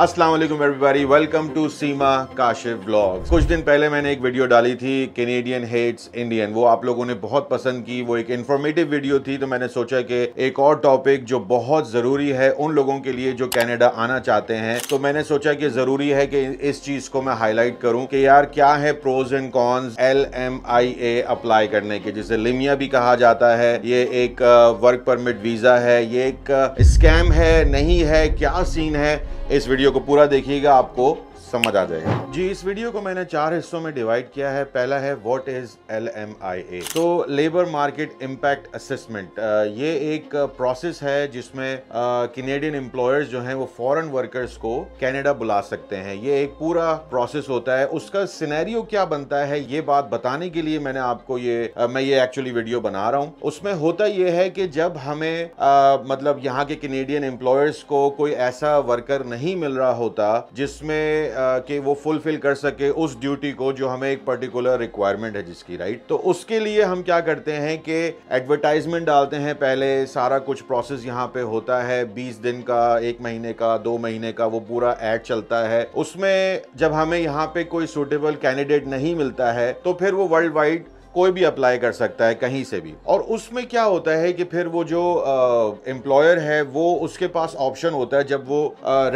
Aslam everybody welcome to Seema Kashif blog कुछ दिन पहले मैंने एक वीडियो डाली थी कैनेडियन हेट्स इंडियन वो आप लोगों ने बहुत पसंद की वो एक इन्फॉर्मेटिव वीडियो थी तो मैंने सोचा कि एक और टॉपिक जो बहुत ज़रूरी है उन लोगों के लिए जो कनाडा आना चाहते हैं तो मैंने सोचा कि ज़रूरी है कि इस चीज़ को मैं हाईलाइट करूँ कि यार क्या है pros and cons L M I A apply करने के जिसे लिमिया भी कहा जाता है ये एक वर्क परमिट वीज़ा है ये एक स्कैम uh, है नहीं है क्या सीन है इस वीडियो को पूरा देखिएगा आपको समझ आ जाएगा जी इस वीडियो को मैंने चार हिस्सों में डिवाइड किया है पहला है what is L M I A तो लेबर मार्केट इम्पैक्ट असेसमेंट ये एक प्रोसेस है जिसमें कैनेडियन एम्प्लॉयर्स जो हैं वो फॉरेन वर्कर्स को कनाडा बुला सकते हैं ये एक पूरा प्रोसेस होता है उसका सिनेरियो क्या बनता है ये बात बताने के लिए मैंने आपको ये आ, मैं ये एक्चुअली वीडियो बना रहा हूँ उसमें होता यह है कि जब हमें आ, मतलब यहाँ के कैनेडियन एम्प्लॉयर्स को कोई ऐसा वर्कर नहीं मिल रहा होता जिसमें कि वो फुलफ़िल कर सके उस ड्यूटी को जो हमें एक पर्टिकुलर रिक्वायरमेंट है जिसकी राइट तो उसके लिए हम क्या करते हैं कि एडवर्टाइजमेंट डालते हैं पहले सारा कुछ प्रोसेस यहाँ पे होता है बीस दिन का एक महीने का दो महीने का वो पूरा एड चलता है उसमें जब हमें यहाँ पे कोई सुटेबल कैंडिडेट नहीं मिलता है तो फिर वो वर्ल्ड वाइड कोई भी अप्लाई कर सकता है कहीं से भी और उसमें क्या होता है कि फिर वो जो एम्प्लॉयर है वो उसके पास ऑप्शन होता है जब वो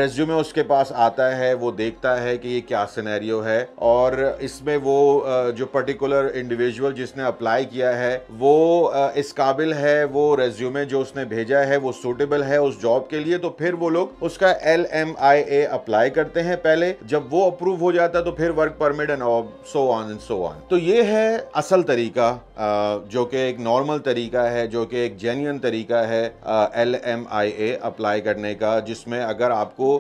रेज्यूमे उसके पास आता है वो देखता है कि ये क्या सिनेरियो है और इसमें वो जो पर्टिकुलर इंडिविजुअल जिसने अप्लाई किया है वो इस काबिल है वो रेज्यूमे जो उसने भेजा है वो सूटेबल है उस जॉब के लिए तो फिर वो लोग उसका L M I A apply करते हैं पहले जब वो अप्रूव हो जाता है तो फिर work permit and so on and so on तो ये है असल तरीका जो कि एक नॉर्मल तरीका है जो कि एक जेन्यन तरीका है L M I A apply करने का जिसमें अगर आपको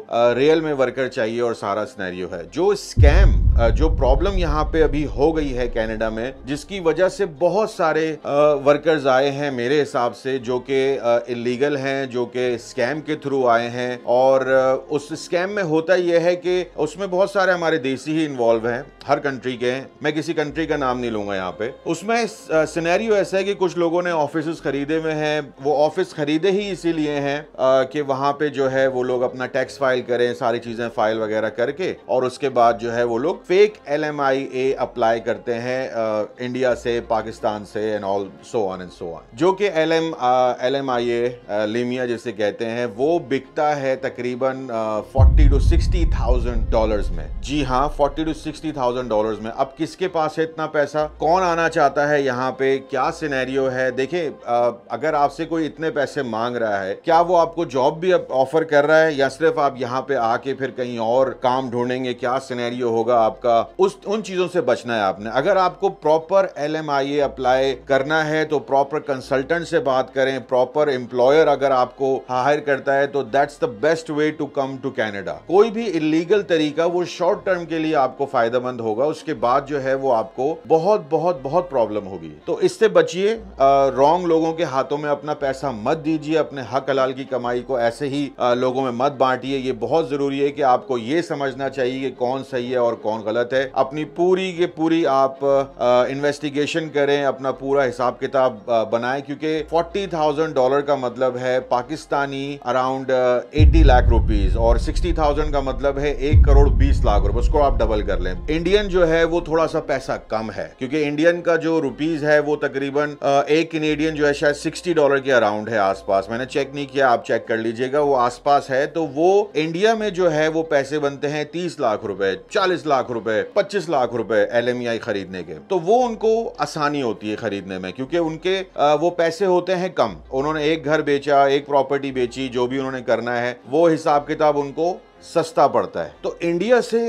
रियल में वर्कर चाहिए और सारा स्नैरियो है जो स्कैम जो प्रॉब्लम यहाँ पे अभी हो गई है कनाडा में जिसकी वजह से बहुत सारे वर्कर्स आए हैं मेरे हिसाब से जो कि इलीगल हैं जो कि स्कैम के थ्रू आए हैं और उस स्कैम में होता यह है कि उसमें बहुत सारे हमारे देसी ही इन्वॉल्व हैं हर कंट्री के हैं मैं किसी कंट्री का नाम नहीं लूंगा यहाँ पे उसमें सिनेरियो ऐसा है कि कुछ लोगों ने ऑफिस खरीदे हुए हैं वो ऑफिस खरीदे ही इसीलिए हैं कि वहाँ पे जो है वो लोग अपना टैक्स फाइल करें सारी चीज़ें फाइल वगैरह करके और उसके बाद जो है वो लोग fake L M I A apply करते हैं इंडिया से पाकिस्तान से and all so on and so on जो कि L M L M I A लिमिया जिसे कहते हैं वो बिकता है तकरीबन forty to sixty thousand dollar में जी हाँ forty to sixty thousand dollar में अब किसके पास है इतना पैसा कौन आना चाहता है यहाँ पे क्या सिनेरियो है देखिये अगर आपसे कोई इतने पैसे मांग रहा है क्या वो आपको जॉब भी ऑफर कर रहा है या सिर्फ आप यहाँ पे आके फिर कहीं और काम ढूंढेंगे क्या सिनेरियो होगा आप आपका उस उन चीज़ों से बचना है आपने अगर आपको प्रॉपर एल अप्लाई करना है तो प्रॉपर कंसल्टेंट से बात करें प्रॉपर एम्प्लॉयर अगर आपको हायर करता है तो that's the best way to come to Canada कोई भी इलीगल तरीका वो शॉर्ट टर्म के लिए आपको फायदेमंद होगा उसके बाद जो है वो आपको बहुत बहुत बहुत प्रॉब्लम होगी तो इससे बचिए रॉन्ग लोगों के हाथों में अपना पैसा मत दीजिए अपने हक हलाल की कमाई को ऐसे ही आ, लोगों में मत बांटिए ये बहुत जरूरी है कि आपको ये समझना चाहिए कि कौन सही है और कौन गलत है अपनी पूरी के पूरी आप इन्वेस्टिगेशन करें अपना पूरा हिसाब किताब बनाएं क्योंकि फोर्टी थाउजेंड डॉलर का मतलब है Pakistani around eighty lakh rupees और सिक्सटी थाउजेंड का मतलब है एक करोड़ बीस लाख रुपए उसको आप डबल कर लें इंडियन जो है वो थोड़ा सा पैसा कम है क्योंकि इंडियन का जो रुपीज है वो तकरीबन एक कैनेडियन जो है शायद सिक्सटी डॉलर के अराउंड है आसपास मैंने चेक नहीं किया आप चेक कर लीजिएगा वो आसपास है तो वो इंडिया में जो है वो पैसे बनते हैं तीस लाख रुपए चालीस लाख रुपए पच्चीस लाख रुपए एल e खरीदने के तो वो उनको आसानी होती है खरीदने में क्योंकि उनके वो पैसे होते हैं कम उन्होंने एक घर बेचा एक प्रॉपर्टी बेची जो भी उन्होंने करना है वो हिसाब किताब उनको सस्ता पड़ता है तो इंडिया से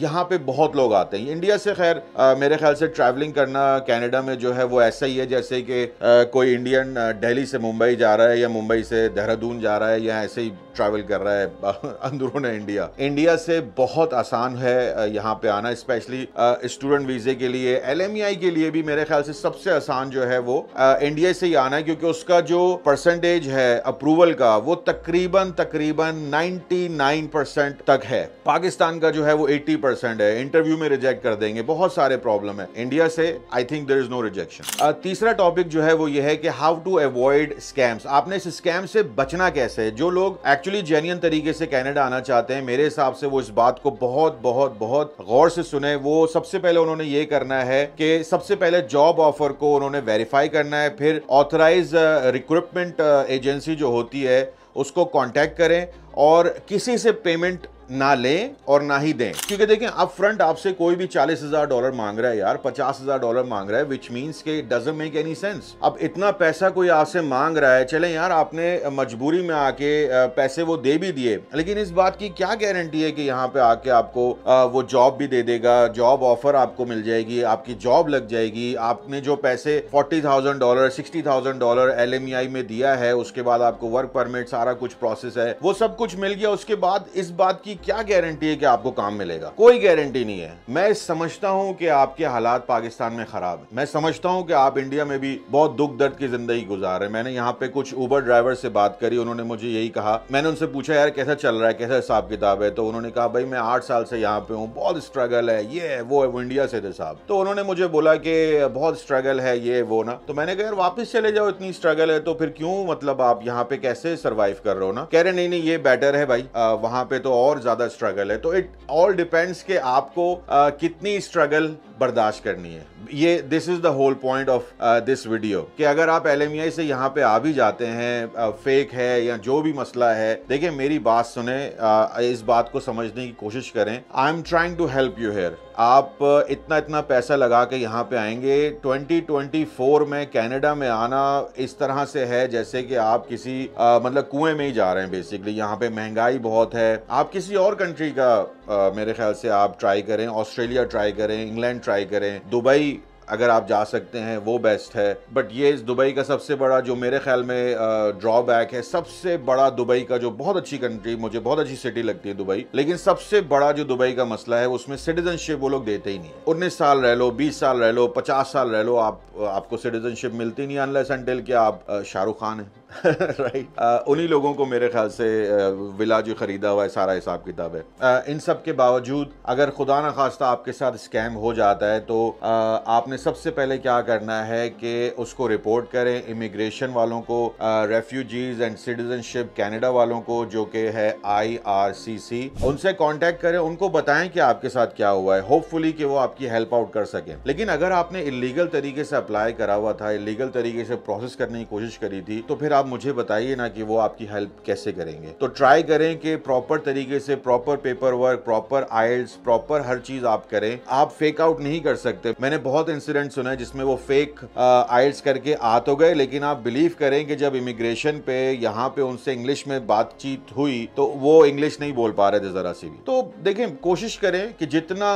यहाँ पे बहुत लोग आते हैं इंडिया से खैर मेरे ख्याल से ट्रैवलिंग करना कनाडा में जो है वो ऐसा ही है जैसे कि कोई इंडियन दिल्ली से मुंबई जा रहा है या मुंबई से देहरादून जा रहा है या ऐसे ही ट्रैवल कर रहा है अंदरून इंडिया इंडिया से बहुत आसान है यहाँ पे आना स्पेशली स्टूडेंट वीज़े के लिए एल e के लिए भी मेरे ख्याल से सबसे आसान जो है वो इंडिया से ही आना है क्योंकि उसका जो परसेंटेज है अप्रूवल का वो तकरीबन तकरीबन नाइनटी परसेंट तक है पाकिस्तान का जो है वो एट्टी परसेंट है इंटरव्यू में रिजेक्ट कर देंगे बहुत सारे प्रॉब्लम है इंडिया से I think there is no rejection तीसरा टॉपिक जो है वो ये है कि हाउ टू अवॉइड स्कैम्स आपने इस स्कैम से बचना कैसे जो लोग एक्चुअली जेन्यन तरीके से कैनेडा आना चाहते हैं मेरे हिसाब से वो इस बात को बहुत बहुत बहुत गौर से सुने वो सबसे पहले उन्होंने ये करना है कि सबसे पहले जॉब ऑफर को उन्होंने वेरीफाई करना है फिर ऑथराइज रिक्रूटमेंट एजेंसी जो होती है उसको कांटेक्ट करें और किसी से पेमेंट ना लें और ना ही दें क्योंकि देखें अब फ्रंट आपसे कोई भी चालीस हजार डॉलर मांग रहा है यार पचास हजार डॉलर मांग रहा है विच मीन्स के डजेंट मेक एनी सेंस अब इतना पैसा कोई आपसे मांग रहा है चले यार आपने मजबूरी में आके पैसे वो दे भी दिए लेकिन इस बात की क्या गारंटी है कि यहाँ पे आके आपको वो जॉब भी दे देगा जॉब ऑफर आपको मिल जाएगी आपकी जॉब लग जाएगी आपने जो पैसे forty thousand dollar sixty thousand dollar एल में दिया है उसके बाद आपको वर्क परमिट सारा कुछ प्रोसेस है वो सब कुछ मिल गया उसके बाद इस बात की क्या गारंटी है कि आपको काम मिलेगा कोई गारंटी नहीं है मैं समझता हूँ कि आपके हालात पाकिस्तान में खराब है मैं समझता हूँ कि आप इंडिया में भी बहुत दुख दर्द की जिंदगी गुजार रहे हैं मैंने यहाँ पे कुछ उबर ड्राइवर से बात करी उन्होंने मुझे यही कहा मैंने उनसे पूछा यार कैसा चल रहा है कैसा हिसाब किताब है तो उन्होंने कहा भाई मैं आठ साल से यहाँ पे हूँ बहुत स्ट्रगल है ये है वो है वो इंडिया से थे साहब तो उन्होंने मुझे बोला कि बहुत स्ट्रगल है ये वो ना तो मैंने कहा यार वापस चले जाओ इतनी स्ट्रगल है तो फिर क्यों मतलब आप यहाँ पे कैसे सर्वाइव कर रहे हो ना कह रहे नहीं नहीं ये बेटर है भाई वहाँ पे तो और ज़्यादा स्ट्रगल है तो इट ऑल डिपेंड्स कि आपको आ, कितनी स्ट्रगल बर्दाश्त करनी है ये this is the whole point of this video कि अगर आप एल e से यहाँ पे आ भी जाते हैं फेक है या जो भी मसला है देखिए मेरी बात सुने आ, इस बात को समझने की कोशिश करें I am trying to help you here आप इतना इतना पैसा लगा के यहाँ पे आएंगे 2024 में कनाडा में आना इस तरह से है जैसे कि आप किसी आ, मतलब कुएं में ही जा रहे हैं बेसिकली यहाँ पे महंगाई बहुत है आप किसी और कंट्री का आ, मेरे ख्याल से आप ट्राई करें ऑस्ट्रेलिया ट्राई करें इंग्लैंड ट्राई करें दुबई अगर आप जा सकते हैं वो बेस्ट है बट ये दुबई का सबसे बड़ा जो मेरे ख्याल में ड्रॉबैक है सबसे बड़ा दुबई का जो बहुत अच्छी कंट्री मुझे बहुत अच्छी सिटी लगती है दुबई लेकिन सबसे बड़ा जो दुबई का मसला है उसमें सिटीजनशिप वो लोग देते ही नहीं उन्नीस साल रह लो बीस साल रह लो पचास साल रह लो आप आपको सिटीजनशिप मिलती नहीं अनलेस अनटिल कि आप शाहरुख खान हैं राइट उन्हीं लोगों को मेरे ख्याल से विला जो ख़रीदा हुआ है सारा हिसाब किताब है uh, इन सब के बावजूद अगर खुदा न खास्ता आपके साथ स्कैम हो जाता है तो uh, आपने सबसे पहले क्या करना है कि उसको रिपोर्ट करें इमिग्रेशन वालों को रेफ्यूजीज एंड सिटीजनशिप कनाडा वालों को जो कि है आईआरसीसी उनसे कांटेक्ट करें उनको बताएं कि आपके साथ क्या हुआ है होपफुली कि वो आपकी हेल्प आउट कर सकें लेकिन अगर आपने इलीगल तरीके से अप्लाई करा हुआ था इलीगल तरीके से प्रोसेस करने की कोशिश करी थी तो फिर आप मुझे बताइए ना कि वो आपकी हेल्प कैसे करेंगे तो ट्राई करें कि प्रॉपर तरीके से प्रॉपर पेपर वर्क प्रॉपर आइल्स प्रॉपर हर चीज आप करें आप फेक आउट नहीं कर सकते मैंने बहुत इंसिडेंट है जिसमें वो फेक आइल्स uh, करके आ तो गए लेकिन आप बिलीव करें कि जब इमिग्रेशन पे यहाँ पे उनसे इंग्लिश में बातचीत हुई तो वो इंग्लिश नहीं बोल पा रहे थे ज़रा सी भी तो देखें कोशिश करें कि जितना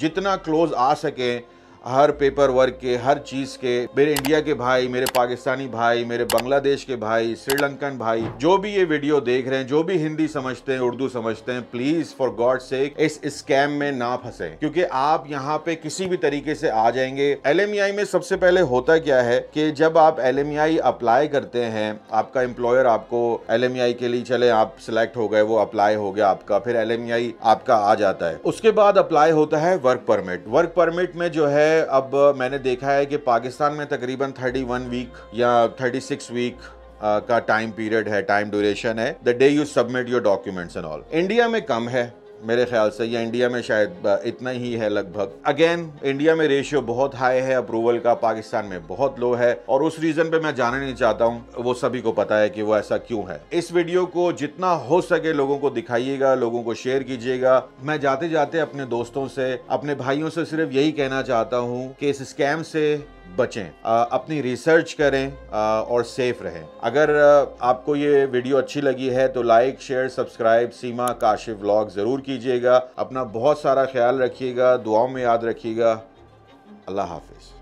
जितना क्लोज आ सके हर पेपर वर्क के हर चीज़ के मेरे इंडिया के भाई मेरे पाकिस्तानी भाई मेरे बांग्लादेश के भाई श्रीलंकन भाई जो भी ये वीडियो देख रहे हैं जो भी हिंदी समझते हैं उर्दू समझते हैं प्लीज फॉर गॉड से इस स्कैम में ना फंसे क्योंकि आप यहाँ पे किसी भी तरीके से आ जाएंगे एल में सबसे पहले होता क्या है कि जब आप एल अप्लाई करते हैं आपका एम्प्लॉयर आपको एल के लिए चले आप सिलेक्ट हो गए वो अप्लाई हो गया आपका फिर एल आपका आ जाता है उसके बाद अप्लाई होता है वर्क परमिट वर्क परमिट में जो है है अब मैंने देखा है कि पाकिस्तान में तकरीबन 31 वीक या 36 वीक का टाइम पीरियड है टाइम ड्यूरेशन है the day you submit your documents and all India में कम है मेरे ख्याल से या इंडिया में शायद इतना ही है लगभग अगेन इंडिया में रेशियो बहुत हाई है अप्रूवल का पाकिस्तान में बहुत लो है और उस रीज़न पे मैं जाना नहीं चाहता हूँ वो सभी को पता है कि वो ऐसा क्यों है इस वीडियो को जितना हो सके लोगों को दिखाइएगा लोगों को शेयर कीजिएगा मैं जाते जाते अपने दोस्तों से अपने भाइयों से सिर्फ यही कहना चाहता हूँ कि इस स्कैम से बचें अपनी रिसर्च करें और सेफ रहें अगर आपको ये वीडियो अच्छी लगी है तो like share subscribe Seema Kashif vlog ज़रूर कीजिएगा अपना बहुत सारा ख्याल रखिएगा दुआओं में याद रखिएगा अल्लाह हाफिज़